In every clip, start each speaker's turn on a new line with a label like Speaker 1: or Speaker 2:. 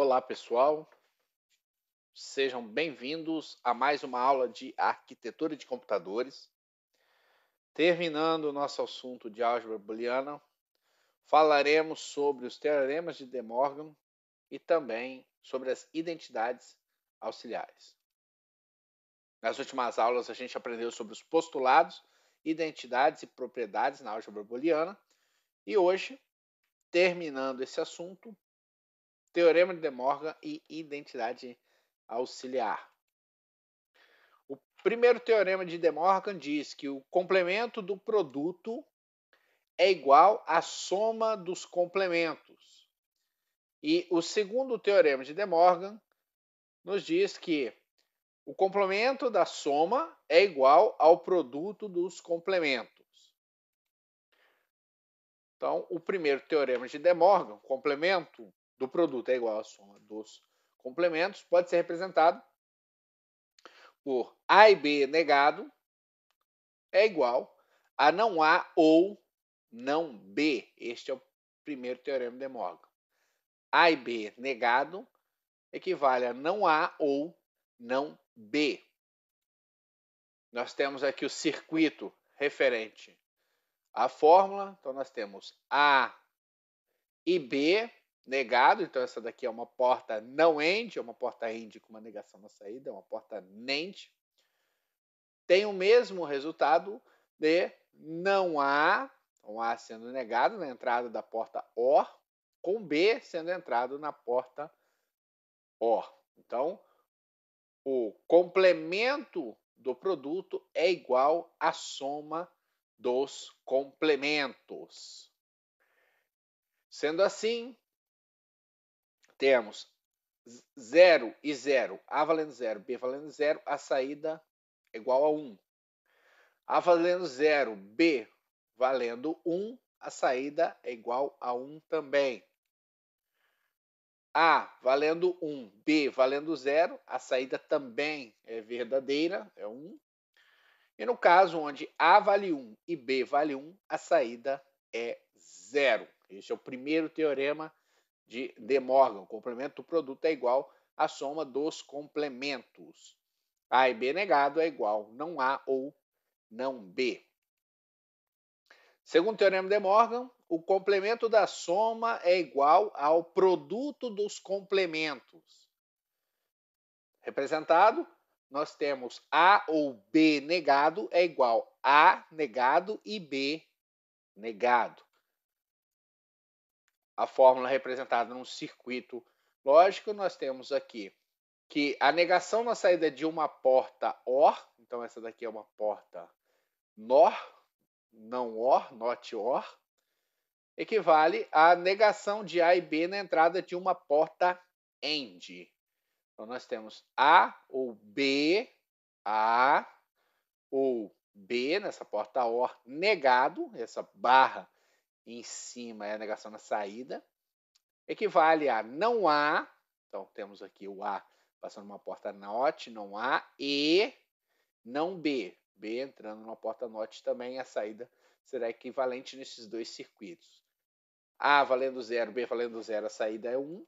Speaker 1: Olá, pessoal. Sejam bem-vindos a mais uma aula de arquitetura de computadores. Terminando o nosso assunto de álgebra booleana, falaremos sobre os teoremas de De Morgan e também sobre as identidades auxiliares. Nas últimas aulas a gente aprendeu sobre os postulados, identidades e propriedades na álgebra booleana, e hoje, terminando esse assunto, Teorema de De Morgan e identidade auxiliar. O primeiro teorema de De Morgan diz que o complemento do produto é igual à soma dos complementos. E o segundo teorema de De Morgan nos diz que o complemento da soma é igual ao produto dos complementos. Então, o primeiro teorema de De Morgan, complemento do produto é igual à soma dos complementos, pode ser representado por A e B negado é igual a não A ou não B. Este é o primeiro teorema de Morgan. A e B negado equivale a não A ou não B. Nós temos aqui o circuito referente à fórmula. Então, nós temos A e B negado. Então, essa daqui é uma porta não end, é uma porta end com uma negação na saída, é uma porta NAND. Tem o mesmo resultado de não A, com A sendo negado na entrada da porta OR, com B sendo entrado na porta OR. Então, o complemento do produto é igual à soma dos complementos. Sendo assim, temos 0 e 0, A valendo 0, B valendo 0, a saída é igual a 1. Um. A valendo 0, B valendo 1, um, a saída é igual a 1 um também. A valendo 1, um, B valendo 0, a saída também é verdadeira, é 1. Um. E no caso onde A vale 1 um e B vale 1, um, a saída é 0. Esse é o primeiro teorema de De Morgan. O complemento do produto é igual à soma dos complementos. A e B negado é igual não A ou não B. Segundo o teorema de Morgan, o complemento da soma é igual ao produto dos complementos. Representado, nós temos A ou B negado é igual a A negado e B negado a fórmula representada num circuito lógico, nós temos aqui que a negação na saída de uma porta OR, então essa daqui é uma porta NOR, não OR, not OR, equivale à negação de A e B na entrada de uma porta AND. Então nós temos A ou B, A ou B nessa porta OR negado, essa barra em cima é a negação na saída, equivale a não há, então temos aqui o A passando uma porta not, não há, e não B. B entrando numa porta not também, a saída será equivalente nesses dois circuitos. A valendo 0, B valendo 0, a saída é 1. Um.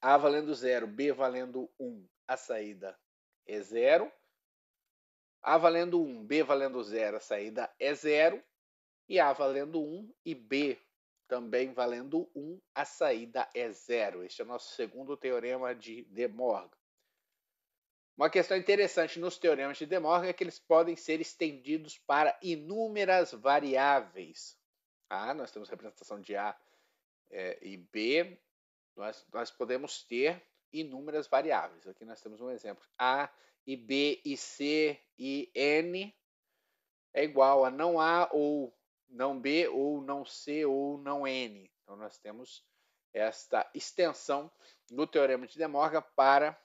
Speaker 1: A valendo 0, B valendo 1, um, a saída é 0. A valendo 1, um, B valendo 0, a saída é 0 e A valendo 1 e B também valendo 1, a saída é zero. Este é o nosso segundo teorema de De Morgan. Uma questão interessante nos teoremas de De Morgan é que eles podem ser estendidos para inúmeras variáveis. A, nós temos representação de A é, e B, nós, nós podemos ter inúmeras variáveis. Aqui nós temos um exemplo. A e B e C e N é igual a não A ou não B ou não C ou não N. Então, nós temos esta extensão no Teorema de De Morgan para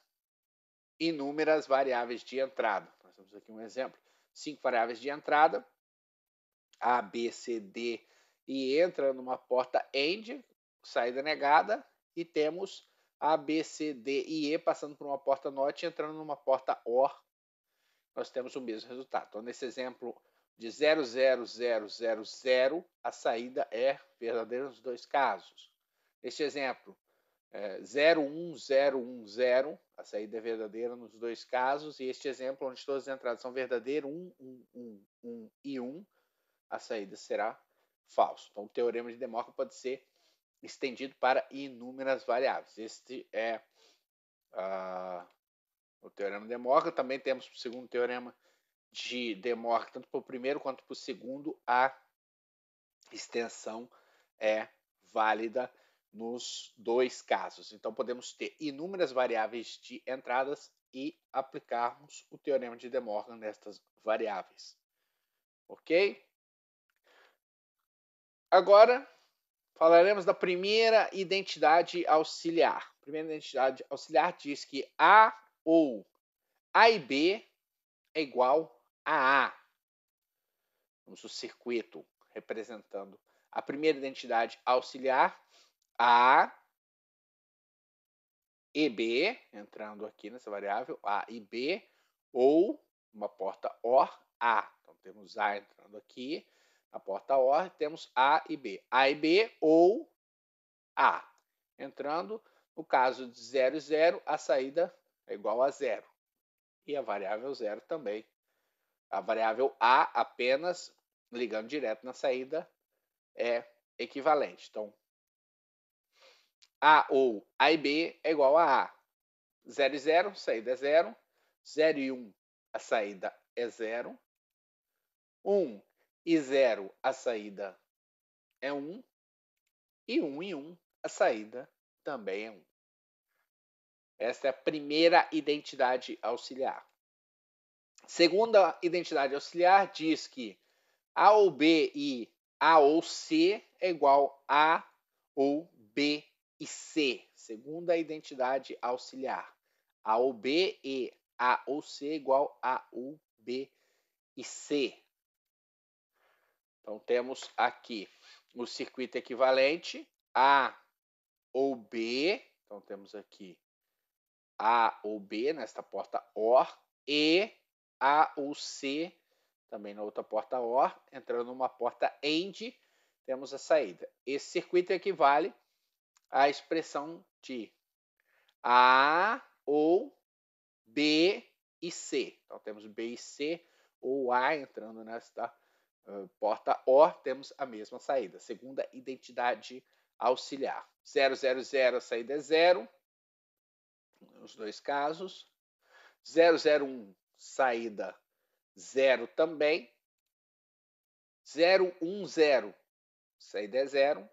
Speaker 1: inúmeras variáveis de entrada. Nós temos aqui um exemplo: cinco variáveis de entrada, A, B, C, D, e entra numa porta AND, saída negada, e temos A, B, C, D e E passando por uma porta NOT e entrando numa porta OR. Nós temos o mesmo resultado. Então, nesse exemplo de 0,0000, a saída é verdadeira nos dois casos. Este exemplo, é 01010, a saída é verdadeira nos dois casos, e este exemplo, onde todas as entradas são verdadeiras, 1, 1, 1, 1 e 1, a saída será falso. Então, o teorema de Demócrito pode ser estendido para inúmeras variáveis. Este é uh, o teorema de Demócrito. Também temos o segundo teorema de demora, tanto para o primeiro quanto para o segundo, a extensão é válida nos dois casos. Então, podemos ter inúmeras variáveis de entradas e aplicarmos o teorema de De Morgan nestas variáveis. Ok? Agora, falaremos da primeira identidade auxiliar. A primeira identidade auxiliar diz que A ou A e B é igual AA. Vamos o circuito representando a primeira identidade auxiliar, A, e B, entrando aqui nessa variável, A e B, ou uma porta OR, A. Então temos A entrando aqui, na porta OR temos A e B. A e B ou A. Entrando, no caso de 0 e 0, a saída é igual a zero. E a variável zero também a variável A apenas ligando direto na saída é equivalente. Então, A ou A e B é igual a A. 0 e 0, saída é 0. 0 e 1, a saída é 0. 1 e 0, a saída é 1. E 1 e 1, a saída também é 1. Esta é a primeira identidade auxiliar. Segunda identidade auxiliar diz que A ou B e A ou C é igual a A ou B e C. Segunda identidade auxiliar. A ou B e A ou C é igual a A ou B e C. Então temos aqui o circuito equivalente A ou B. Então temos aqui A ou B nesta porta OR e a ou C, também na outra porta OR, entrando numa porta AND, temos a saída. Esse circuito equivale à expressão de A ou B e C. Então temos B e C ou A entrando nesta porta OR, temos a mesma saída. Segunda identidade auxiliar. 000 a saída é 0, nos dois casos. 001 saída zero também. 0, 1, 0, saída é zero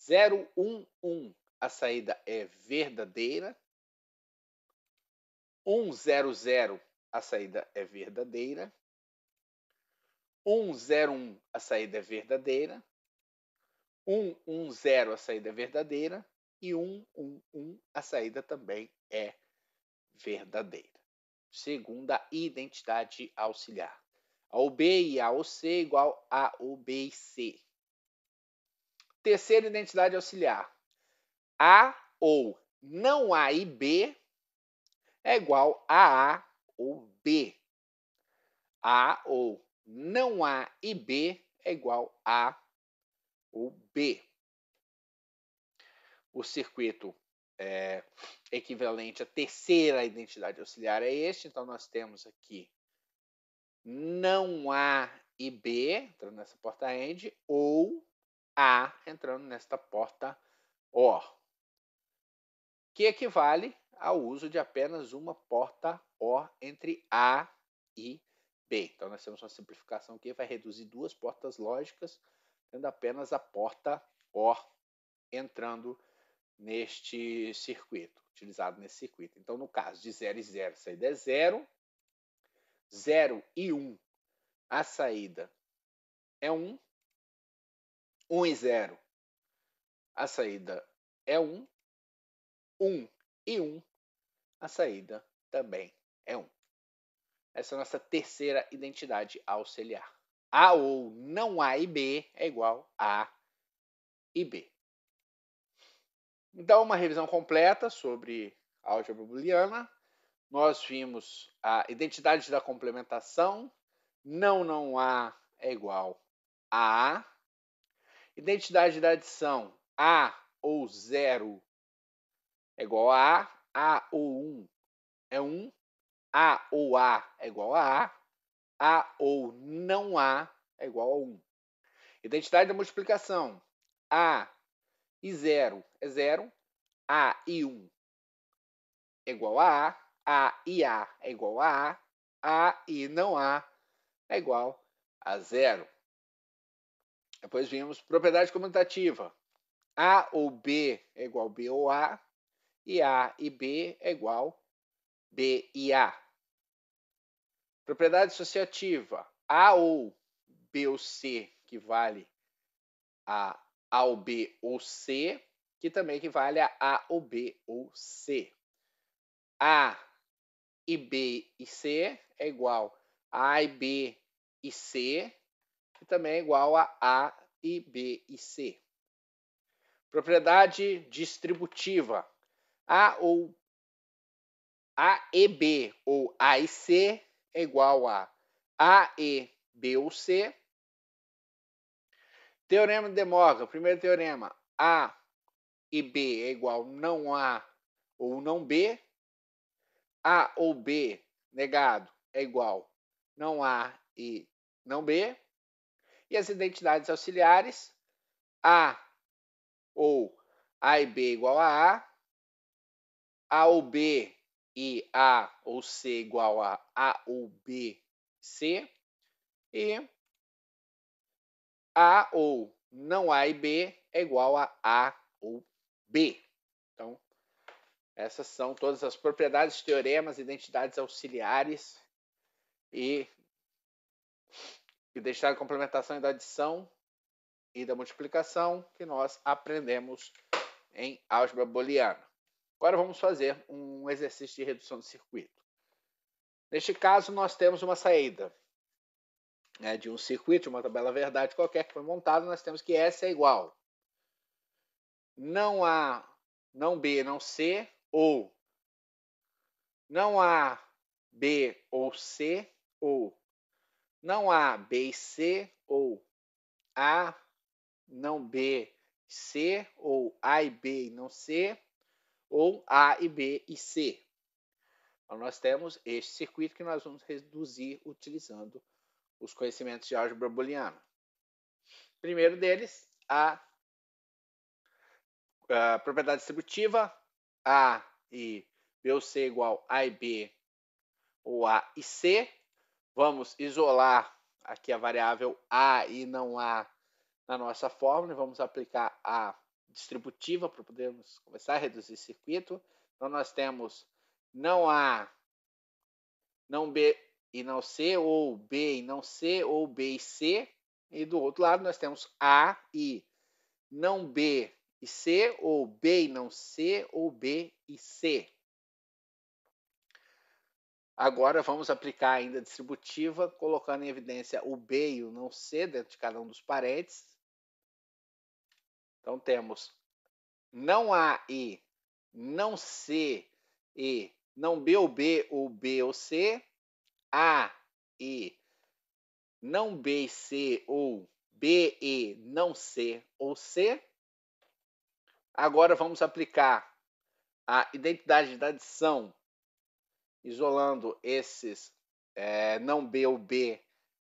Speaker 1: 0, 1, 1, a saída é verdadeira. 1, 0, 0, a saída é verdadeira. 1, 0, 1, a saída é verdadeira. 1, 1, 0, a saída é verdadeira. E 1, 1, 1, a saída também é verdadeira. Segunda identidade auxiliar. A OB e a OC igual a OB e C. Terceira identidade auxiliar. A ou não A e B é igual a A ou B. A ou não A e B é igual a A ou B. O circuito é, equivalente à terceira identidade auxiliar é este. Então, nós temos aqui não A e B entrando nessa porta AND ou A entrando nesta porta OR, que equivale ao uso de apenas uma porta OR entre A e B. Então, nós temos uma simplificação que vai reduzir duas portas lógicas, tendo apenas a porta OR entrando neste circuito, utilizado nesse circuito. Então, no caso de 0 e 0, a saída é 0. 0 e 1, um, a saída é 1. Um. 1 um e 0, a saída é 1. 1 e 1, a saída também é 1. Essa é a nossa terceira identidade auxiliar. A ou não A e B é igual a A e B. Então, uma revisão completa sobre álgebra booleana. Nós vimos a identidade da complementação. Não, não há é igual a A. Identidade da adição. A ou zero é igual a A. A ou 1 um é 1. Um. A ou A é igual a A. A ou não A é igual a 1. Um. Identidade da multiplicação. A e 0 é 0, A e 1 um é igual a A, A e A é igual a A, A e não A é igual a zero. Depois vimos propriedade comutativa. A ou B é igual a B ou A, e A e B é igual B e A. Propriedade associativa. A ou B ou C, que vale a a ou B ou C, que também equivale a A ou B ou C. A e B e C é igual a A e B e C, que também é igual a A e B e C. Propriedade distributiva. A ou A e B ou A e C é igual a A e B ou C, Teorema de Morgan, primeiro teorema, A e B é igual não A ou não B. A ou B negado é igual não A e não B. E as identidades auxiliares, A ou A e B é igual a A, A ou B e A ou C é igual a A ou B, C, e a ou não A e B é igual a A ou B. Então, essas são todas as propriedades, teoremas, identidades auxiliares e identidade de complementação e da adição e da multiplicação que nós aprendemos em álgebra booleana. Agora vamos fazer um exercício de redução de circuito. Neste caso, nós temos uma saída né, de um circuito, de uma tabela verdade qualquer que foi montada, nós temos que S é igual. Não A, não B, não C, ou não A, B ou C, ou não A, B e C, ou A, não B, C, ou A e B e não C, ou A e B e C. Então, nós temos este circuito que nós vamos reduzir utilizando os conhecimentos de álgebra booleana. Primeiro deles, a, a propriedade distributiva, A e B ou C igual A e B, ou A e C. Vamos isolar aqui a variável A e não A na nossa fórmula e vamos aplicar a distributiva para podermos começar a reduzir o circuito. Então, nós temos não A, não B, e não C, ou B e não C, ou B e C. E do outro lado nós temos A e não B e C, ou B e não C, ou B e C. Agora vamos aplicar ainda a distributiva, colocando em evidência o B e o não C dentro de cada um dos parênteses. Então temos não A e não C e não B ou B ou B ou C, a, E, não B, C ou B, E, não C ou C. Agora vamos aplicar a identidade da adição, isolando esses é, não B ou B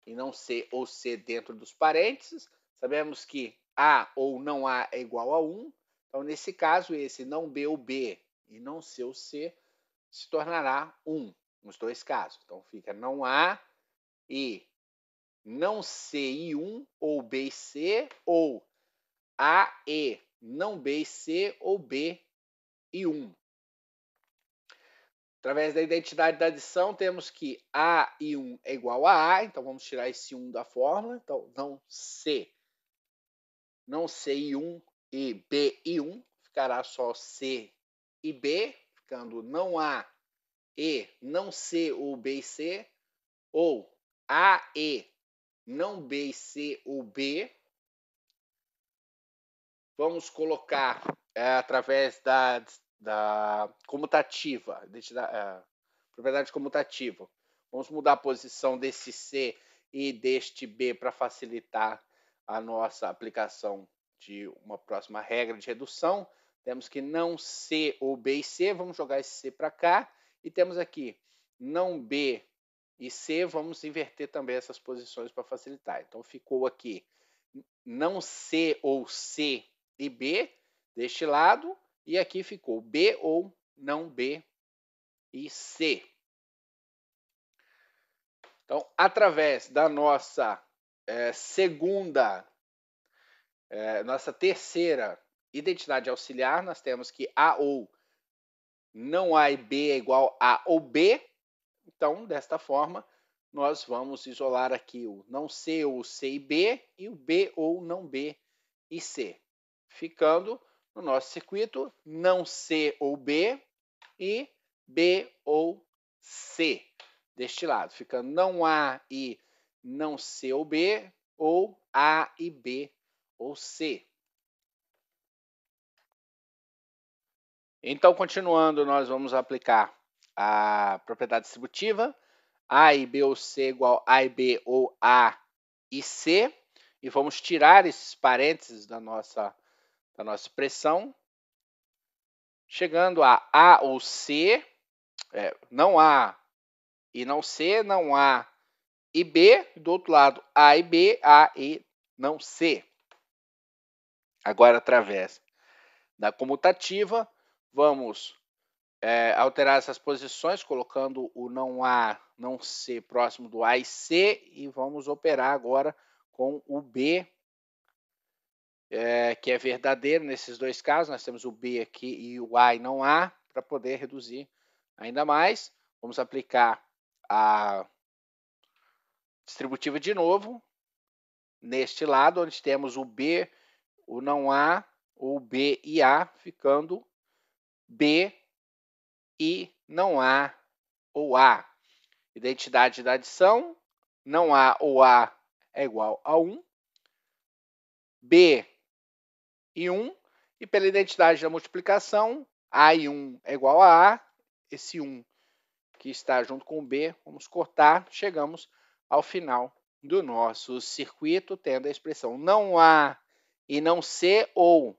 Speaker 1: e não C ou C dentro dos parênteses. Sabemos que A ou não A é igual a 1. Então, nesse caso, esse não B ou B e não C ou C se tornará 1 nos dois casos. Então fica não A e não C e 1 ou B e C ou A e não B e C ou B e 1. Através da identidade da adição, temos que A e 1 é igual a A, então vamos tirar esse 1 da fórmula, então não C, não C e 1 e B e 1, ficará só C e B, ficando não A e não C ou B e C, ou A E não B e C ou B. Vamos colocar é, através da, da comutativa, é, propriedade comutativa. Vamos mudar a posição desse C e deste B para facilitar a nossa aplicação de uma próxima regra de redução. Temos que não C ou B e C, vamos jogar esse C para cá e temos aqui não B e C, vamos inverter também essas posições para facilitar. Então ficou aqui não C ou C e B deste lado, e aqui ficou B ou não B e C. Então, através da nossa é, segunda, é, nossa terceira identidade auxiliar, nós temos que A ou não A e B é igual a ou B. Então, desta forma, nós vamos isolar aqui o não C ou C e B e o B ou não B e C. Ficando no nosso circuito não C ou B e B ou C deste lado. Ficando não A e não C ou B ou A e B ou C. Então, continuando, nós vamos aplicar a propriedade distributiva, A e B ou C igual A e B ou A e C, e vamos tirar esses parênteses da nossa, da nossa expressão, chegando a A ou C, é, não A e não C, não A e B, do outro lado A e B, A e não C. Agora, através da comutativa, vamos é, alterar essas posições, colocando o não A, não C próximo do A e C, e vamos operar agora com o B, é, que é verdadeiro nesses dois casos. Nós temos o B aqui e o A e não A, para poder reduzir ainda mais. Vamos aplicar a distributiva de novo, neste lado, onde temos o B, o não A, o B e A, ficando B e não há ou A. Identidade da adição, não há ou A é igual a 1. B e 1. E pela identidade da multiplicação, A e 1 é igual a A. Esse 1 que está junto com o B, vamos cortar, chegamos ao final do nosso circuito, tendo a expressão não A e não C, ou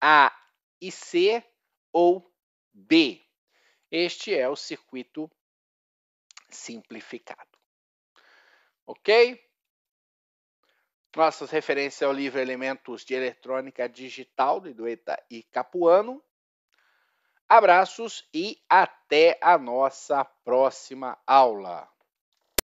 Speaker 1: A e C, ou B. Este é o circuito simplificado. Ok? Nossas referências ao livro Elementos de Eletrônica Digital, de Dueta e Capuano. Abraços e até a nossa próxima aula.